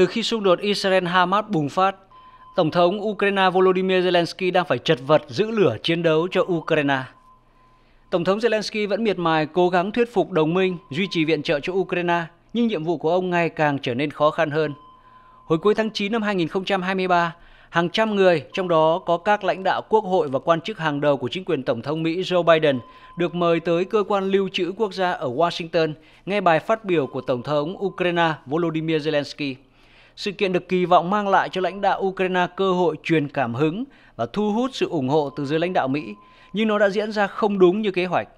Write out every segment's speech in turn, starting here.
Từ khi xung đột Israel-Hamas bùng phát, Tổng thống Ukraine Volodymyr Zelensky đang phải chật vật giữ lửa chiến đấu cho Ukraine. Tổng thống Zelensky vẫn miệt mài cố gắng thuyết phục đồng minh duy trì viện trợ cho Ukraine, nhưng nhiệm vụ của ông ngày càng trở nên khó khăn hơn. Hồi cuối tháng 9 năm 2023, hàng trăm người, trong đó có các lãnh đạo quốc hội và quan chức hàng đầu của chính quyền Tổng thống Mỹ Joe Biden, được mời tới cơ quan lưu trữ quốc gia ở Washington nghe bài phát biểu của Tổng thống Ukraine Volodymyr Zelensky. Sự kiện được kỳ vọng mang lại cho lãnh đạo Ukraine cơ hội truyền cảm hứng và thu hút sự ủng hộ từ giới lãnh đạo Mỹ, nhưng nó đã diễn ra không đúng như kế hoạch.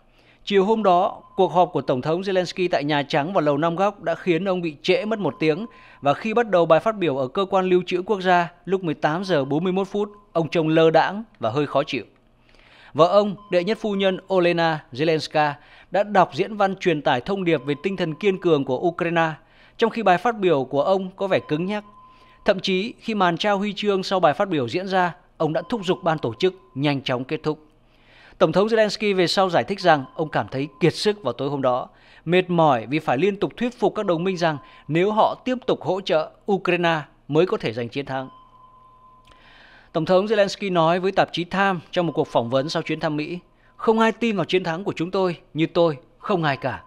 Chiều hôm đó, cuộc họp của Tổng thống Zelensky tại Nhà Trắng và Lầu Năm Góc đã khiến ông bị trễ mất một tiếng và khi bắt đầu bài phát biểu ở cơ quan lưu trữ quốc gia lúc 18 giờ 41 phút, ông trông lơ đãng và hơi khó chịu. Vợ ông, đệ nhất phu nhân Olena Zelenska, đã đọc diễn văn truyền tải thông điệp về tinh thần kiên cường của Ukraine – trong khi bài phát biểu của ông có vẻ cứng nhắc. Thậm chí khi màn trao huy chương sau bài phát biểu diễn ra, ông đã thúc giục ban tổ chức nhanh chóng kết thúc. Tổng thống Zelensky về sau giải thích rằng ông cảm thấy kiệt sức vào tối hôm đó, mệt mỏi vì phải liên tục thuyết phục các đồng minh rằng nếu họ tiếp tục hỗ trợ Ukraine mới có thể giành chiến thắng. Tổng thống Zelensky nói với tạp chí Time trong một cuộc phỏng vấn sau chuyến thăm Mỹ, không ai tin vào chiến thắng của chúng tôi như tôi, không ai cả.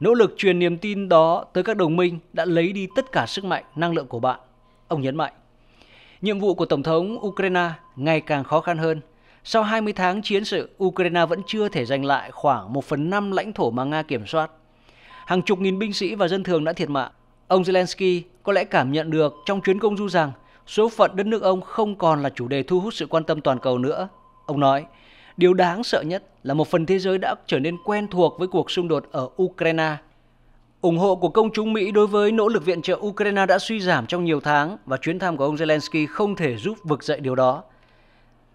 Nỗ lực truyền niềm tin đó tới các đồng minh đã lấy đi tất cả sức mạnh, năng lượng của bạn, ông nhấn mạnh. Nhiệm vụ của Tổng thống Ukraine ngày càng khó khăn hơn. Sau 20 tháng chiến sự, Ukraine vẫn chưa thể giành lại khoảng 1 phần 5 lãnh thổ mà Nga kiểm soát. Hàng chục nghìn binh sĩ và dân thường đã thiệt mạng. Ông Zelensky có lẽ cảm nhận được trong chuyến công du rằng số phận đất nước ông không còn là chủ đề thu hút sự quan tâm toàn cầu nữa. Ông nói, Điều đáng sợ nhất là một phần thế giới đã trở nên quen thuộc với cuộc xung đột ở Ukraine. ủng hộ của công chúng Mỹ đối với nỗ lực viện trợ Ukraine đã suy giảm trong nhiều tháng và chuyến thăm của ông Zelensky không thể giúp vực dậy điều đó.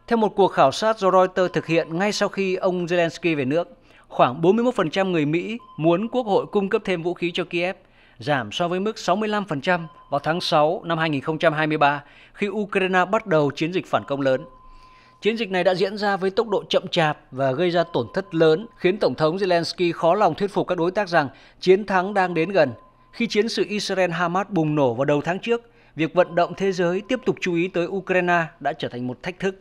Theo một cuộc khảo sát do Reuters thực hiện ngay sau khi ông Zelensky về nước, khoảng 41% người Mỹ muốn quốc hội cung cấp thêm vũ khí cho Kiev, giảm so với mức 65% vào tháng 6 năm 2023 khi Ukraine bắt đầu chiến dịch phản công lớn. Chiến dịch này đã diễn ra với tốc độ chậm chạp và gây ra tổn thất lớn, khiến Tổng thống Zelensky khó lòng thuyết phục các đối tác rằng chiến thắng đang đến gần. Khi chiến sự Israel-Hamas bùng nổ vào đầu tháng trước, việc vận động thế giới tiếp tục chú ý tới Ukraine đã trở thành một thách thức.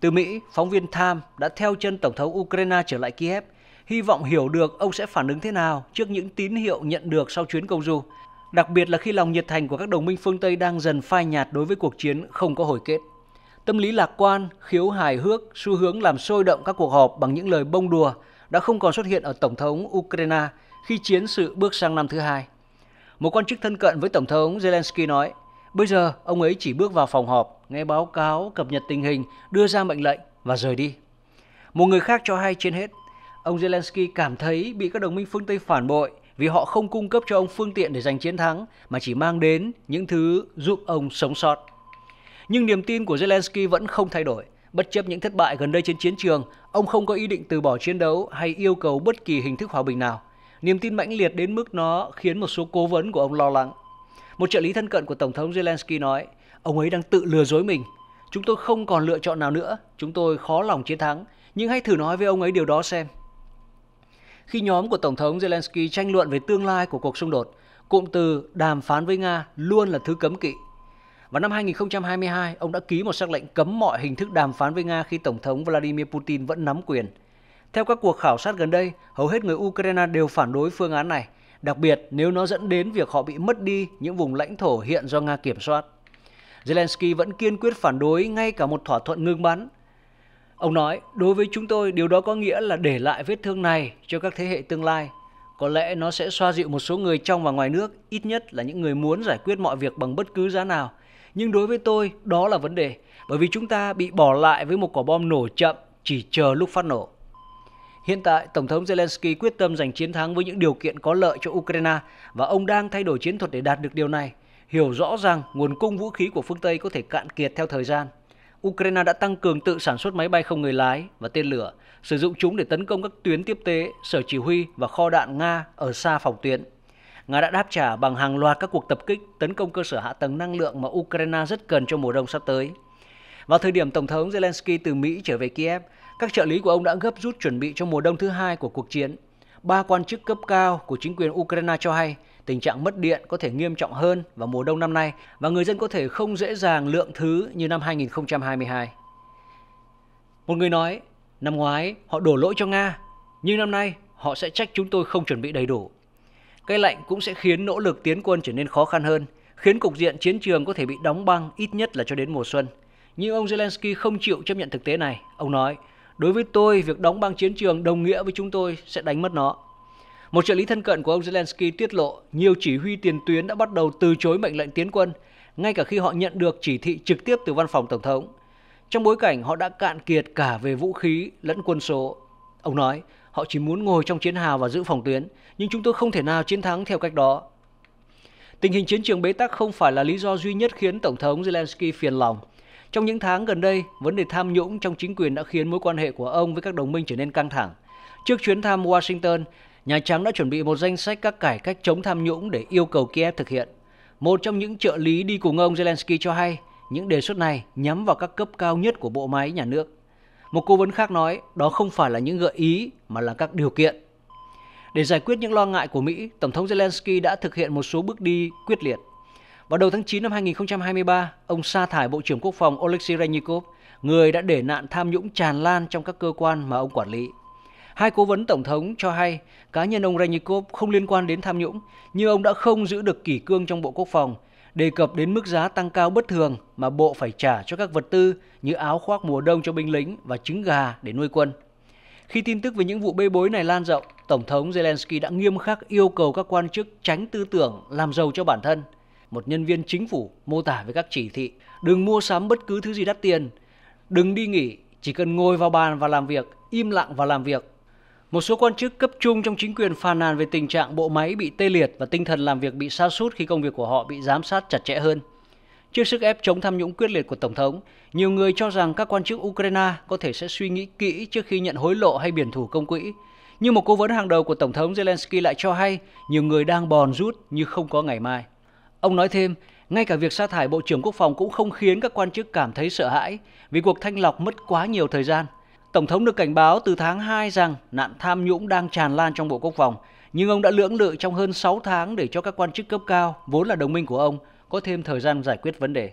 Từ Mỹ, phóng viên Tham đã theo chân Tổng thống Ukraine trở lại Kiev, hy vọng hiểu được ông sẽ phản ứng thế nào trước những tín hiệu nhận được sau chuyến công du, đặc biệt là khi lòng nhiệt thành của các đồng minh phương Tây đang dần phai nhạt đối với cuộc chiến không có hồi kết. Tâm lý lạc quan, khiếu hài hước, xu hướng làm sôi động các cuộc họp bằng những lời bông đùa đã không còn xuất hiện ở Tổng thống Ukraine khi chiến sự bước sang năm thứ hai. Một quan chức thân cận với Tổng thống Zelensky nói, bây giờ ông ấy chỉ bước vào phòng họp, nghe báo cáo, cập nhật tình hình, đưa ra mệnh lệnh và rời đi. Một người khác cho hay trên hết, ông Zelensky cảm thấy bị các đồng minh phương Tây phản bội vì họ không cung cấp cho ông phương tiện để giành chiến thắng mà chỉ mang đến những thứ giúp ông sống sót. Nhưng niềm tin của Zelensky vẫn không thay đổi. Bất chấp những thất bại gần đây trên chiến trường, ông không có ý định từ bỏ chiến đấu hay yêu cầu bất kỳ hình thức hòa bình nào. Niềm tin mãnh liệt đến mức nó khiến một số cố vấn của ông lo lắng. Một trợ lý thân cận của Tổng thống Zelensky nói, ông ấy đang tự lừa dối mình. Chúng tôi không còn lựa chọn nào nữa, chúng tôi khó lòng chiến thắng, nhưng hãy thử nói với ông ấy điều đó xem. Khi nhóm của Tổng thống Zelensky tranh luận về tương lai của cuộc xung đột, cụm từ đàm phán với Nga luôn là thứ cấm kỵ. Vào năm 2022, ông đã ký một sắc lệnh cấm mọi hình thức đàm phán với Nga khi Tổng thống Vladimir Putin vẫn nắm quyền. Theo các cuộc khảo sát gần đây, hầu hết người Ukraine đều phản đối phương án này, đặc biệt nếu nó dẫn đến việc họ bị mất đi những vùng lãnh thổ hiện do Nga kiểm soát. Zelensky vẫn kiên quyết phản đối ngay cả một thỏa thuận ngừng bắn. Ông nói, đối với chúng tôi điều đó có nghĩa là để lại vết thương này cho các thế hệ tương lai. Có lẽ nó sẽ xoa dịu một số người trong và ngoài nước, ít nhất là những người muốn giải quyết mọi việc bằng bất cứ giá nào – nhưng đối với tôi đó là vấn đề bởi vì chúng ta bị bỏ lại với một quả bom nổ chậm chỉ chờ lúc phát nổ. Hiện tại, Tổng thống Zelensky quyết tâm giành chiến thắng với những điều kiện có lợi cho Ukraine và ông đang thay đổi chiến thuật để đạt được điều này, hiểu rõ rằng nguồn cung vũ khí của phương Tây có thể cạn kiệt theo thời gian. Ukraine đã tăng cường tự sản xuất máy bay không người lái và tên lửa, sử dụng chúng để tấn công các tuyến tiếp tế, sở chỉ huy và kho đạn Nga ở xa phòng tuyến. Nga đã đáp trả bằng hàng loạt các cuộc tập kích tấn công cơ sở hạ tầng năng lượng mà Ukraine rất cần cho mùa đông sắp tới. Vào thời điểm Tổng thống Zelensky từ Mỹ trở về Kiev, các trợ lý của ông đã gấp rút chuẩn bị cho mùa đông thứ hai của cuộc chiến. Ba quan chức cấp cao của chính quyền Ukraine cho hay tình trạng mất điện có thể nghiêm trọng hơn vào mùa đông năm nay và người dân có thể không dễ dàng lượng thứ như năm 2022. Một người nói, năm ngoái họ đổ lỗi cho Nga, nhưng năm nay họ sẽ trách chúng tôi không chuẩn bị đầy đủ. Cái lạnh cũng sẽ khiến nỗ lực tiến quân trở nên khó khăn hơn, khiến cục diện chiến trường có thể bị đóng băng ít nhất là cho đến mùa xuân. Nhưng ông Zelensky không chịu chấp nhận thực tế này. Ông nói, đối với tôi, việc đóng băng chiến trường đồng nghĩa với chúng tôi sẽ đánh mất nó. Một trợ lý thân cận của ông Zelensky tiết lộ nhiều chỉ huy tiền tuyến đã bắt đầu từ chối mệnh lệnh tiến quân, ngay cả khi họ nhận được chỉ thị trực tiếp từ văn phòng Tổng thống. Trong bối cảnh họ đã cạn kiệt cả về vũ khí lẫn quân số. Ông nói, họ chỉ muốn ngồi trong chiến hào và giữ phòng tuyến, nhưng chúng tôi không thể nào chiến thắng theo cách đó. Tình hình chiến trường bế tắc không phải là lý do duy nhất khiến Tổng thống Zelensky phiền lòng. Trong những tháng gần đây, vấn đề tham nhũng trong chính quyền đã khiến mối quan hệ của ông với các đồng minh trở nên căng thẳng. Trước chuyến thăm Washington, Nhà Trắng đã chuẩn bị một danh sách các cải cách chống tham nhũng để yêu cầu Kiev thực hiện. Một trong những trợ lý đi cùng ông Zelensky cho hay, những đề xuất này nhắm vào các cấp cao nhất của bộ máy nhà nước. Một cố vấn khác nói đó không phải là những gợi ý mà là các điều kiện. Để giải quyết những lo ngại của Mỹ, Tổng thống Zelensky đã thực hiện một số bước đi quyết liệt. Vào đầu tháng 9 năm 2023, ông sa thải Bộ trưởng Quốc phòng Oleksiy Reznikov, người đã để nạn tham nhũng tràn lan trong các cơ quan mà ông quản lý. Hai cố vấn Tổng thống cho hay cá nhân ông Reznikov không liên quan đến tham nhũng, nhưng ông đã không giữ được kỷ cương trong Bộ Quốc phòng – đề cập đến mức giá tăng cao bất thường mà bộ phải trả cho các vật tư như áo khoác mùa đông cho binh lính và trứng gà để nuôi quân. Khi tin tức về những vụ bê bối này lan rộng, Tổng thống Zelensky đã nghiêm khắc yêu cầu các quan chức tránh tư tưởng làm giàu cho bản thân. Một nhân viên chính phủ mô tả với các chỉ thị, đừng mua sắm bất cứ thứ gì đắt tiền, đừng đi nghỉ, chỉ cần ngồi vào bàn và làm việc, im lặng và làm việc, một số quan chức cấp trung trong chính quyền phàn nàn về tình trạng bộ máy bị tê liệt và tinh thần làm việc bị sa sút khi công việc của họ bị giám sát chặt chẽ hơn. Trước sức ép chống tham nhũng quyết liệt của Tổng thống, nhiều người cho rằng các quan chức Ukraine có thể sẽ suy nghĩ kỹ trước khi nhận hối lộ hay biển thủ công quỹ. Nhưng một cố vấn hàng đầu của Tổng thống Zelensky lại cho hay nhiều người đang bòn rút như không có ngày mai. Ông nói thêm, ngay cả việc sa thải Bộ trưởng Quốc phòng cũng không khiến các quan chức cảm thấy sợ hãi vì cuộc thanh lọc mất quá nhiều thời gian – Tổng thống được cảnh báo từ tháng 2 rằng nạn tham nhũng đang tràn lan trong Bộ Quốc phòng, nhưng ông đã lưỡng lự trong hơn 6 tháng để cho các quan chức cấp cao, vốn là đồng minh của ông, có thêm thời gian giải quyết vấn đề.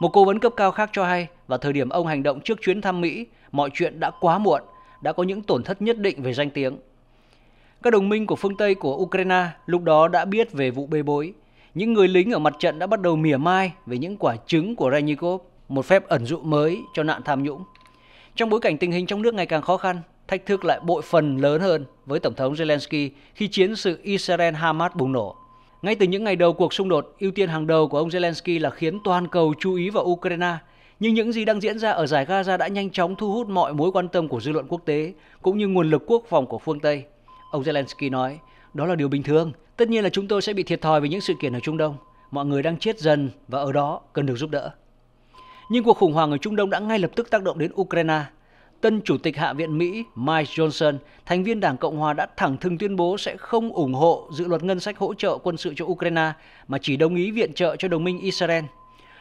Một cố vấn cấp cao khác cho hay, vào thời điểm ông hành động trước chuyến thăm Mỹ, mọi chuyện đã quá muộn, đã có những tổn thất nhất định về danh tiếng. Các đồng minh của phương Tây của Ukraine lúc đó đã biết về vụ bê bối. Những người lính ở mặt trận đã bắt đầu mỉa mai về những quả trứng của Renikov, một phép ẩn dụ mới cho nạn tham nhũng. Trong bối cảnh tình hình trong nước ngày càng khó khăn, thách thức lại bội phần lớn hơn với Tổng thống Zelensky khi chiến sự Israel-Hamas bùng nổ. Ngay từ những ngày đầu cuộc xung đột, ưu tiên hàng đầu của ông Zelensky là khiến toàn cầu chú ý vào Ukraine. Nhưng những gì đang diễn ra ở giải Gaza đã nhanh chóng thu hút mọi mối quan tâm của dư luận quốc tế cũng như nguồn lực quốc phòng của phương Tây. Ông Zelensky nói, đó là điều bình thường. Tất nhiên là chúng tôi sẽ bị thiệt thòi vì những sự kiện ở Trung Đông. Mọi người đang chết dần và ở đó cần được giúp đỡ. Nhưng cuộc khủng hoảng ở Trung Đông đã ngay lập tức tác động đến Ukraine. Tân Chủ tịch Hạ viện Mỹ Mike Johnson, thành viên Đảng Cộng Hòa đã thẳng thừng tuyên bố sẽ không ủng hộ dự luật ngân sách hỗ trợ quân sự cho Ukraine mà chỉ đồng ý viện trợ cho đồng minh Israel.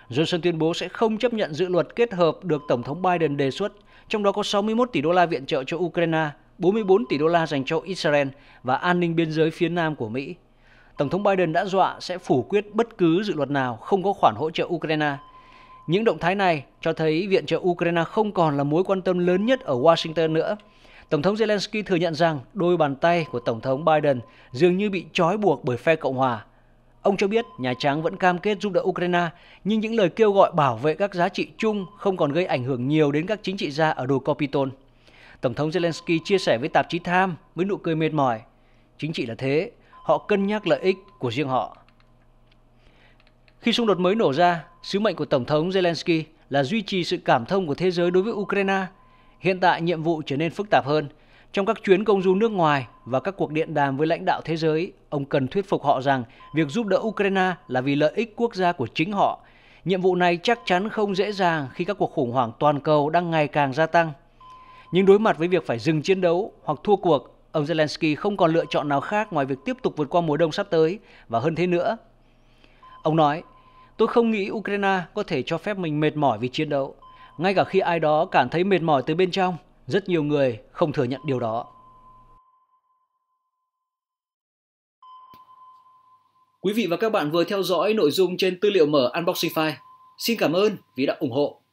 Johnson tuyên bố sẽ không chấp nhận dự luật kết hợp được Tổng thống Biden đề xuất, trong đó có 61 tỷ đô la viện trợ cho Ukraine, 44 tỷ đô la dành cho Israel và an ninh biên giới phía nam của Mỹ. Tổng thống Biden đã dọa sẽ phủ quyết bất cứ dự luật nào không có khoản hỗ trợ Ukraine – những động thái này cho thấy viện trợ Ukraine không còn là mối quan tâm lớn nhất ở Washington nữa. Tổng thống Zelensky thừa nhận rằng đôi bàn tay của Tổng thống Biden dường như bị trói buộc bởi phe Cộng hòa. Ông cho biết Nhà Trắng vẫn cam kết giúp đỡ Ukraine, nhưng những lời kêu gọi bảo vệ các giá trị chung không còn gây ảnh hưởng nhiều đến các chính trị gia ở đồi Capitol. Tổng thống Zelensky chia sẻ với tạp chí Time với nụ cười mệt mỏi. Chính trị là thế, họ cân nhắc lợi ích của riêng họ. Khi xung đột mới nổ ra, sứ mệnh của Tổng thống Zelensky là duy trì sự cảm thông của thế giới đối với Ukraine. Hiện tại nhiệm vụ trở nên phức tạp hơn. Trong các chuyến công du nước ngoài và các cuộc điện đàm với lãnh đạo thế giới, ông cần thuyết phục họ rằng việc giúp đỡ Ukraine là vì lợi ích quốc gia của chính họ. Nhiệm vụ này chắc chắn không dễ dàng khi các cuộc khủng hoảng toàn cầu đang ngày càng gia tăng. Nhưng đối mặt với việc phải dừng chiến đấu hoặc thua cuộc, ông Zelensky không còn lựa chọn nào khác ngoài việc tiếp tục vượt qua mùa đông sắp tới và hơn thế nữa. Ông nói, Tôi không nghĩ Ukraine có thể cho phép mình mệt mỏi vì chiến đấu, ngay cả khi ai đó cảm thấy mệt mỏi từ bên trong, rất nhiều người không thừa nhận điều đó. Quý vị và các bạn vừa theo dõi nội dung trên tư liệu mở Unboxing File. Xin cảm ơn vì đã ủng hộ.